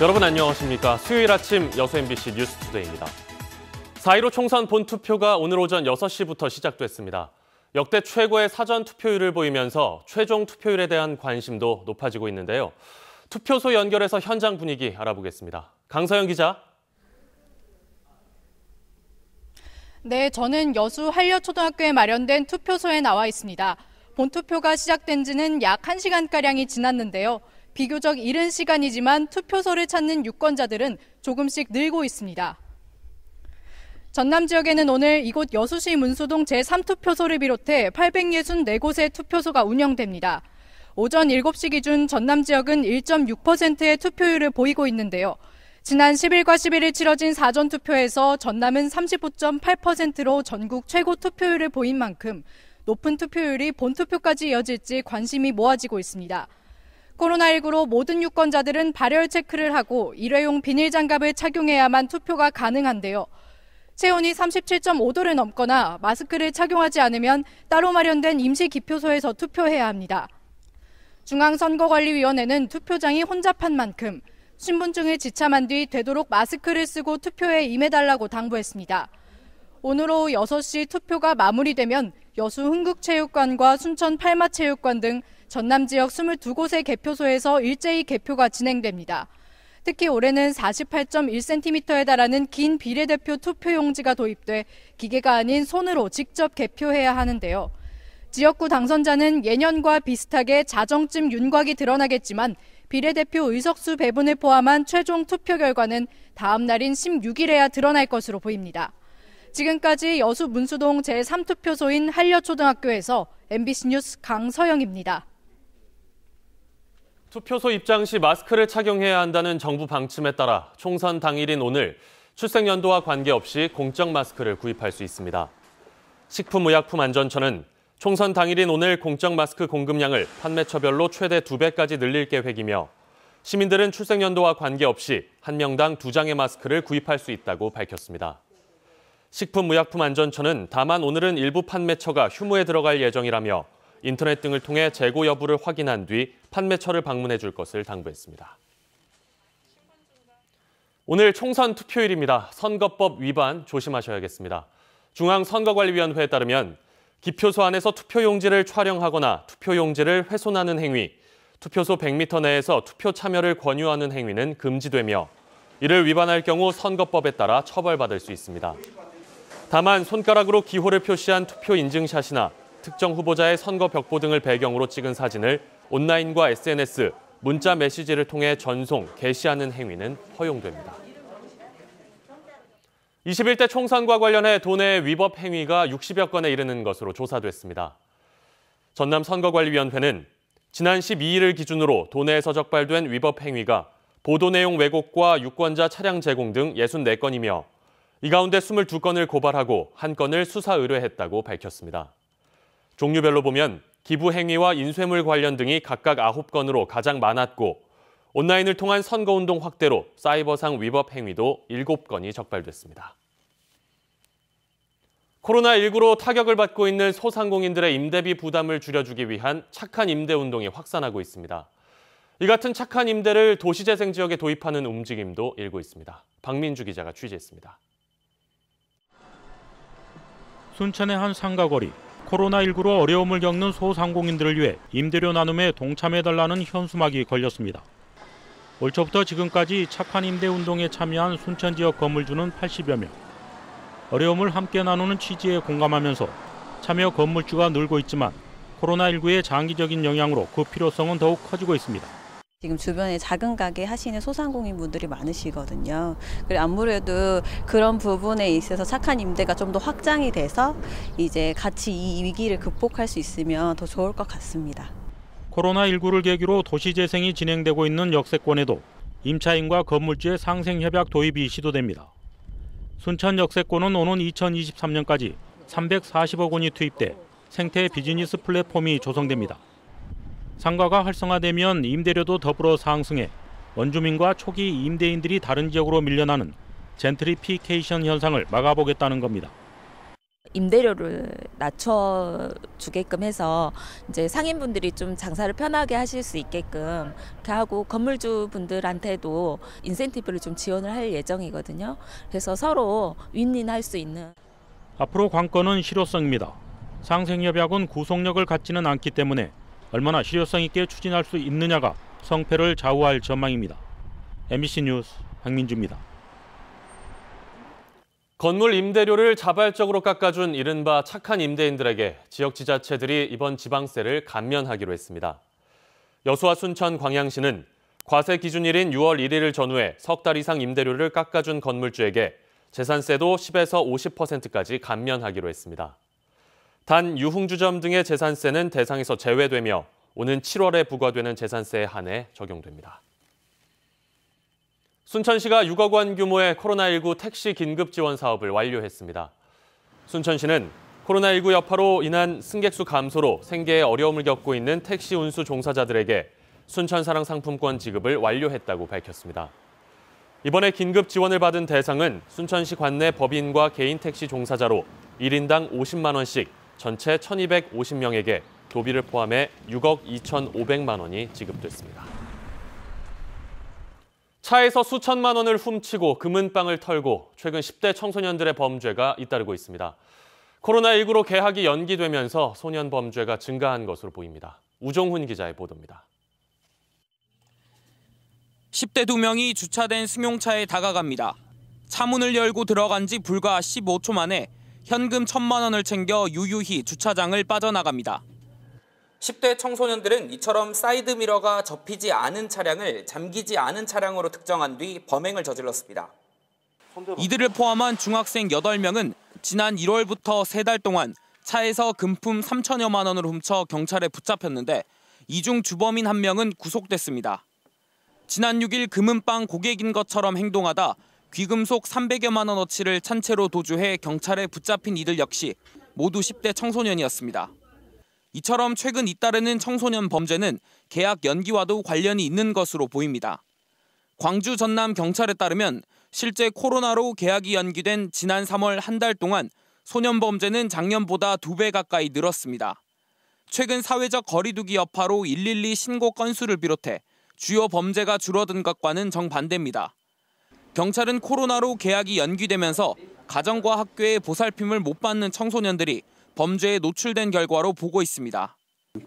여러분 안녕하십니까. 수요일 아침 여수 MBC 뉴스투데이입니다. 4.15 총선 본투표가 오늘 오전 6시부터 시작됐습니다. 역대 최고의 사전 투표율을 보이면서 최종 투표율에 대한 관심도 높아지고 있는데요. 투표소 연결해서 현장 분위기 알아보겠습니다. 강서영 기자. 네, 저는 여수 한려초등학교에 마련된 투표소에 나와 있습니다. 본투표가 시작된 지는 약 1시간가량이 지났는데요. 비교적 이른 시간이지만 투표소를 찾는 유권자들은 조금씩 늘고 있습니다. 전남 지역에는 오늘 이곳 여수시 문수동 제3투표소를 비롯해 864곳의 투표소가 운영됩니다. 오전 7시 기준 전남 지역은 1.6%의 투표율을 보이고 있는데요. 지난 10일과 11일 치러진 사전 투표에서 전남은 3 5 8로 전국 최고 투표율을 보인 만큼 높은 투표율이 본 투표까지 이어질지 관심이 모아지고 있습니다. 코로나19로 모든 유권자들은 발열 체크를 하고 일회용 비닐 장갑을 착용해야만 투표가 가능한데요. 체온이 37.5도를 넘거나 마스크를 착용하지 않으면 따로 마련된 임시 기표소에서 투표해야 합니다. 중앙선거관리위원회는 투표장이 혼잡한 만큼 신분증을 지참한 뒤 되도록 마스크를 쓰고 투표에 임해달라고 당부했습니다. 오늘 오후 6시 투표가 마무리되면 여수 흥국체육관과 순천 팔마체육관 등 전남 지역 22곳의 개표소에서 일제히 개표가 진행됩니다. 특히 올해는 48.1cm에 달하는 긴 비례대표 투표용지가 도입돼 기계가 아닌 손으로 직접 개표해야 하는데요. 지역구 당선자는 예년과 비슷하게 자정쯤 윤곽이 드러나겠지만 비례대표 의석수 배분을 포함한 최종 투표 결과는 다음 날인 16일에야 드러날 것으로 보입니다. 지금까지 여수 문수동 제3투표소인 한려초등학교에서 MBC 뉴스 강서영입니다. 투표소 입장 시 마스크를 착용해야 한다는 정부 방침에 따라 총선 당일인 오늘 출생연도와 관계없이 공적 마스크를 구입할 수 있습니다. 식품의약품안전처는 총선 당일인 오늘 공적 마스크 공급량을 판매처별로 최대 2배까지 늘릴 계획이며 시민들은 출생연도와 관계없이 한 명당 2장의 마스크를 구입할 수 있다고 밝혔습니다. 식품의약품안전처는 다만 오늘은 일부 판매처가 휴무에 들어갈 예정이라며 인터넷 등을 통해 재고 여부를 확인한 뒤 판매처를 방문해 줄 것을 당부했습니다. 오늘 총선 투표일입니다. 선거법 위반 조심하셔야겠습니다. 중앙선거관리위원회에 따르면 기표소 안에서 투표용지를 촬영하거나 투표용지를 훼손하는 행위, 투표소 100m 내에서 투표 참여를 권유하는 행위는 금지되며 이를 위반할 경우 선거법에 따라 처벌받을 수 있습니다. 다만 손가락으로 기호를 표시한 투표 인증샷이나 특정 후보자의 선거 벽보 등을 배경으로 찍은 사진을 온라인과 SNS, 문자 메시지를 통해 전송, 게시하는 행위는 허용됩니다. 21대 총선과 관련해 도내 위법 행위가 60여 건에 이르는 것으로 조사됐습니다. 전남선거관리위원회는 지난 12일을 기준으로 도내에서 적발된 위법 행위가 보도 내용 왜곡과 유권자 차량 제공 등 64건이며 이 가운데 22건을 고발하고 1건을 수사 의뢰했다고 밝혔습니다. 종류별로 보면 기부 행위와 인쇄물 관련 등이 각각 9건으로 가장 많았고 온라인을 통한 선거운동 확대로 사이버상 위법 행위도 7건이 적발됐습니다. 코로나19로 타격을 받고 있는 소상공인들의 임대비 부담을 줄여주기 위한 착한 임대 운동이 확산하고 있습니다. 이 같은 착한 임대를 도시재생 지역에 도입하는 움직임도 일고 있습니다. 박민주 기자가 취재했습니다. 순천의 한 상가거리 코로나19로 어려움을 겪는 소상공인들을 위해 임대료 나눔에 동참해달라는 현수막이 걸렸습니다. 올 초부터 지금까지 착한 임대 운동에 참여한 순천 지역 건물주는 80여 명. 어려움을 함께 나누는 취지에 공감하면서 참여 건물주가 늘고 있지만 코로나19의 장기적인 영향으로 그 필요성은 더욱 커지고 있습니다. 지금 주변에 작은 가게 하시는 소상공인분들이 많으시거든요. 그리고 아무래도 그런 부분에 있어서 착한 임대가 좀 더 확장이 돼서 이제 같이 이 위기를 극복할 수 있으면 더 좋을 것 같습니다. 코로나19를 계기로 도시재생이 진행되고 있는 역세권에도 임차인과 건물주의 상생협약 도입이 시도됩니다. 순천 역세권은 오는 2023년까지 340억 원이 투입돼 생태 비즈니스 플랫폼이 조성됩니다. 상가가 활성화되면 임대료도 더불어 상승해 원주민과 초기 임대인들이 다른 지역으로 밀려나는 젠트리피케이션 현상을 막아보겠다는 겁니다. 임대료를 낮춰주게끔 해서 이제 상인분들이 좀 장사를 편하게 하실 수 있게끔 이렇게 하고 건물주 분들한테도 인센티브를 좀 지원을 할 예정이거든요. 그래서 서로 윈윈할 수 있는. 앞으로 관건은 실효성입니다. 상생협약은 구속력을 갖지는 않기 때문에 얼마나 실효성 있게 추진할 수 있느냐가 성패를 좌우할 전망입니다. MBC 뉴스 황민주입니다. 건물 임대료를 자발적으로 깎아준 이른바 착한 임대인들에게 지역 지자체들이 이번 지방세를 감면하기로 했습니다. 여수와 순천, 광양시는 과세 기준일인 6월 1일을 전후해 석 달 이상 임대료를 깎아준 건물주에게 재산세도 10에서 50%까지 감면하기로 했습니다. 단 유흥주점 등의 재산세는 대상에서 제외되며 오는 7월에 부과되는 재산세에 한해 적용됩니다. 순천시가 6억 원 규모의 코로나19 택시 긴급 지원 사업을 완료했습니다. 순천시는 코로나19 여파로 인한 승객수 감소로 생계에 어려움을 겪고 있는 택시 운수 종사자들에게 순천사랑 상품권 지급을 완료했다고 밝혔습니다. 이번에 긴급 지원을 받은 대상은 순천시 관내 법인과 개인 택시 종사자로 1인당 50만 원씩 전체 1,250명에게 교비를 포함해 6억 2,500만 원이 지급됐습니다. 차에서 수천만 원을 훔치고 금은방을 털고 최근 10대 청소년들의 범죄가 잇따르고 있습니다. 코로나19로 개학이 연기되면서 소년 범죄가 증가한 것으로 보입니다. 우종훈 기자의 보도입니다. 10대 2명이 주차된 승용차에 다가갑니다. 차문을 열고 들어간 지 불과 15초 만에 현금 천만 원을 챙겨 유유히 주차장을 빠져나갑니다. 10대 청소년들은 이처럼 사이드미러가 접히지 않은 차량을 잠기지 않은 차량으로 특정한 뒤 범행을 저질렀습니다. 이들을 포함한 중학생 8명은 지난 1월부터 3달 동안 차에서 금품 3천여만 원을 훔쳐 경찰에 붙잡혔는데 이 중 주범인 한 명은 구속됐습니다. 지난 6일 금은빵 고객인 것처럼 행동하다 귀금속 300여만 원어치를 찬채로 도주해 경찰에 붙잡힌 이들 역시 모두 10대 청소년이었습니다. 이처럼 최근 잇따르는 청소년 범죄는 계약 연기와도 관련이 있는 것으로 보입니다. 광주 전남 경찰에 따르면 실제 코로나로 계약이 연기된 지난 3월 한 달 동안 소년 범죄는 작년보다 두 배 가까이 늘었습니다. 최근 사회적 거리두기 여파로 112 신고 건수를 비롯해 주요 범죄가 줄어든 것과는 정반대입니다. 경찰은 코로나로 계약이 연기되면서 가정과 학교의 보살핌을 못 받는 청소년들이 범죄에 노출된 결과로 보고 있습니다.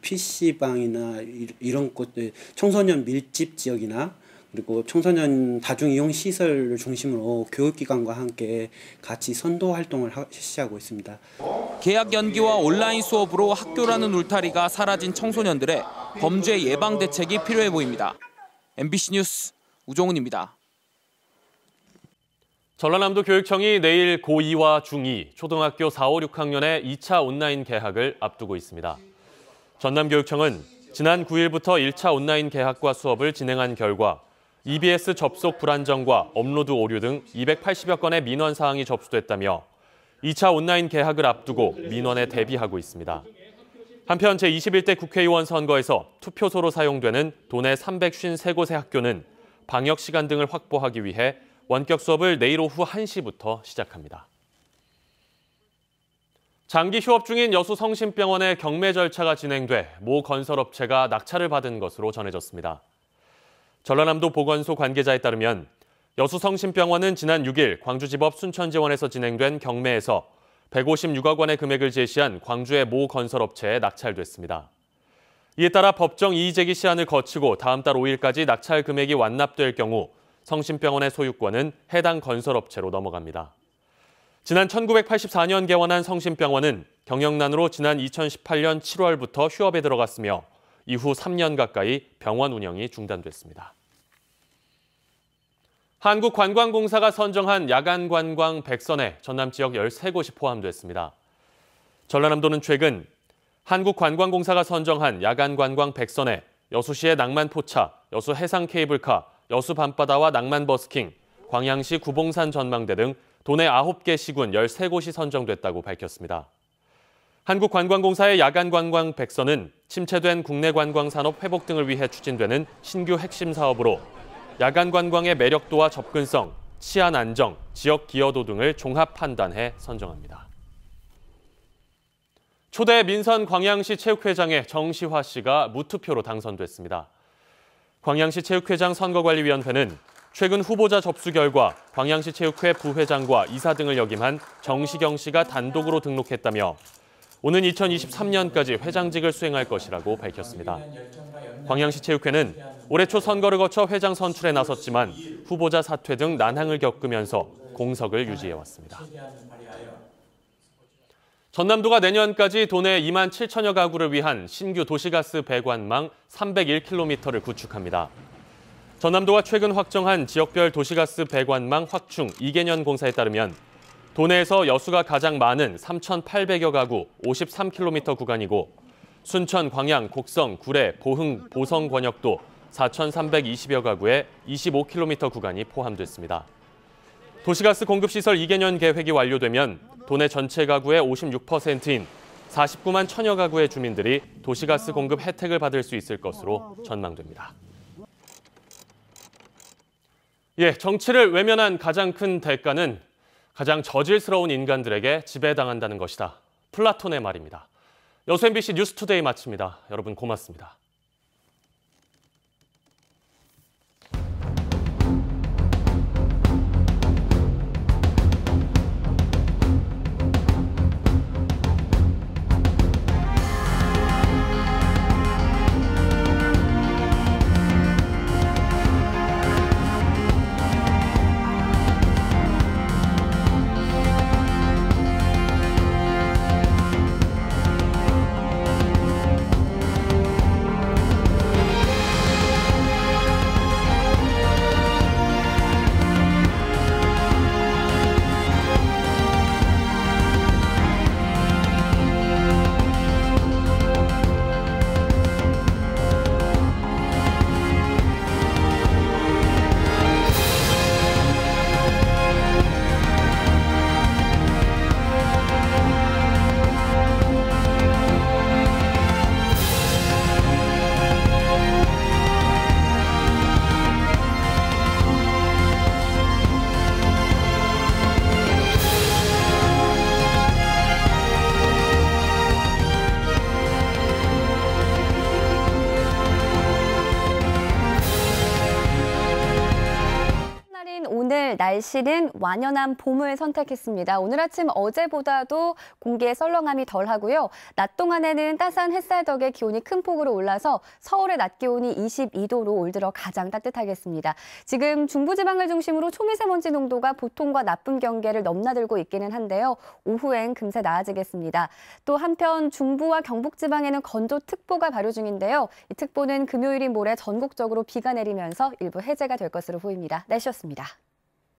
PC방이나 이런 곳들 청소년 밀집 지역이나 그리고 청소년 다중 이용 시설을 중심으로 교육기관과 함께 같이 선도 활동을 실시하고 있습니다. 계약 연기와 온라인 수업으로 학교라는 울타리가 사라진 청소년들의 범죄 예방 대책이 필요해 보입니다. MBC 뉴스 우종훈입니다. 전라남도 교육청이 내일 고2와 중2, 초등학교 4, 5, 6학년의 2차 온라인 개학을 앞두고 있습니다. 전남교육청은 지난 9일부터 1차 온라인 개학과 수업을 진행한 결과 EBS 접속 불안정과 업로드 오류 등 280여 건의 민원 사항이 접수됐다며 2차 온라인 개학을 앞두고 민원에 대비하고 있습니다. 한편 제21대 국회의원 선거에서 투표소로 사용되는 도내 353곳의 학교는 방역 시간 등을 확보하기 위해 원격 수업을 내일 오후 1시부터 시작합니다. 장기 휴업 중인 여수 성심병원의 경매 절차가 진행돼 모 건설업체가 낙찰을 받은 것으로 전해졌습니다. 전라남도 보건소 관계자에 따르면 여수 성심병원은 지난 6일 광주지법 순천지원에서 진행된 경매에서 156억 원의 금액을 제시한 광주의 모 건설업체에 낙찰됐습니다. 이에 따라 법정 이의제기 시한을 거치고 다음 달 5일까지 낙찰 금액이 완납될 경우 성심병원의 소유권은 해당 건설업체로 넘어갑니다. 지난 1984년 개원한 성심병원은 경영난으로 지난 2018년 7월부터 휴업에 들어갔으며 이후 3년 가까이 병원 운영이 중단됐습니다. 한국관광공사가 선정한 야간관광 백선에 전남 지역 13곳이 포함됐습니다. 전라남도는 최근 한국관광공사가 선정한 야간관광 백선에 여수시의 낭만포차, 여수 해상케이블카, 여수 밤바다와 낭만 버스킹, 광양시 구봉산 전망대 등 도내 9개 시군 13곳이 선정됐다고 밝혔습니다. 한국관광공사의 야간관광 백선은 침체된 국내 관광산업 회복 등을 위해 추진되는 신규 핵심 사업으로 야간관광의 매력도와 접근성, 치안 안정, 지역 기여도 등을 종합 판단해 선정합니다. 초대 민선 광양시 체육회장의 정시화 씨가 무투표로 당선됐습니다. 광양시 체육회장 선거관리위원회는 최근 후보자 접수 결과 광양시 체육회 부회장과 이사 등을 역임한 정시경 씨가 단독으로 등록했다며 오는 2023년까지 회장직을 수행할 것이라고 밝혔습니다. 광양시 체육회는 올해 초 선거를 거쳐 회장 선출에 나섰지만 후보자 사퇴 등 난항을 겪으면서 공석을 유지해왔습니다. 전남도가 내년까지 도내 2만 7천여 가구를 위한 신규 도시가스 배관망 301km를 구축합니다. 전남도가 최근 확정한 지역별 도시가스 배관망 확충 2개년 공사에 따르면 도내에서 여수가 가장 많은 3,800여 가구 53km 구간이고 순천, 광양, 곡성, 구례, 보흥, 보성 권역도 4,320여 가구의 25km 구간이 포함됐습니다. 도시가스 공급시설 2개년 계획이 완료되면 도내 전체 가구의 56%인 49만 천여 가구의 주민들이 도시가스 공급 혜택을 받을 수 있을 것으로 전망됩니다. 예, 정치를 외면한 가장 큰 대가는 가장 저질스러운 인간들에게 지배당한다는 것이다. 플라톤의 말입니다. 여수 MBC 뉴스투데이 마칩니다. 여러분 고맙습니다. 날씨는 완연한 봄을 선택했습니다. 오늘 아침 어제보다도 공기의 썰렁함이 덜하고요. 낮 동안에는 따스한 햇살 덕에 기온이 큰 폭으로 올라서 서울의 낮 기온이 22도로 올 들어 가장 따뜻하겠습니다. 지금 중부지방을 중심으로 초미세먼지 농도가 보통과 나쁜 경계를 넘나들고 있기는 한데요. 오후엔 금세 나아지겠습니다. 또 한편 중부와 경북지방에는 건조특보가 발효 중인데요. 이 특보는 금요일인 모레 전국적으로 비가 내리면서 일부 해제가 될 것으로 보입니다. 날씨였습니다.